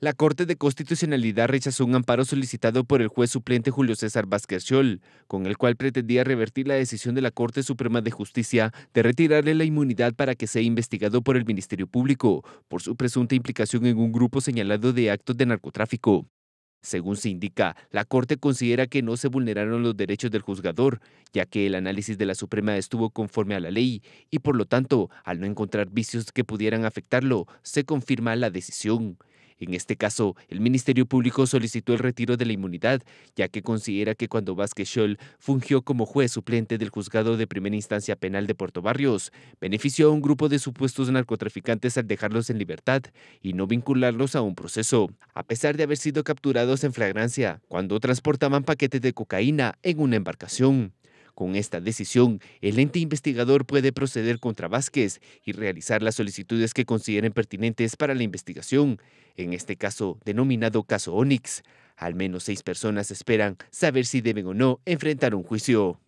La Corte de Constitucionalidad rechazó un amparo solicitado por el juez suplente Julio César Vázquez con el cual pretendía revertir la decisión de la Corte Suprema de Justicia de retirarle la inmunidad para que sea investigado por el Ministerio Público por su presunta implicación en un grupo señalado de actos de narcotráfico. Según se indica, la Corte considera que no se vulneraron los derechos del juzgador, ya que el análisis de la Suprema estuvo conforme a la ley y por lo tanto, al no encontrar vicios que pudieran afectarlo, se confirma la decisión. En este caso, el Ministerio Público solicitó el retiro de la inmunidad, ya que considera que cuando Vázquez Scholl fungió como juez suplente del juzgado de primera instancia penal de Puerto Barrios, benefició a un grupo de supuestos narcotraficantes al dejarlos en libertad y no vincularlos a un proceso, a pesar de haber sido capturados en flagrancia cuando transportaban paquetes de cocaína en una embarcación. Con esta decisión, el ente investigador puede proceder contra Vázquez y realizar las solicitudes que consideren pertinentes para la investigación, en este caso denominado caso Onix. Al menos seis personas esperan saber si deben o no enfrentar un juicio.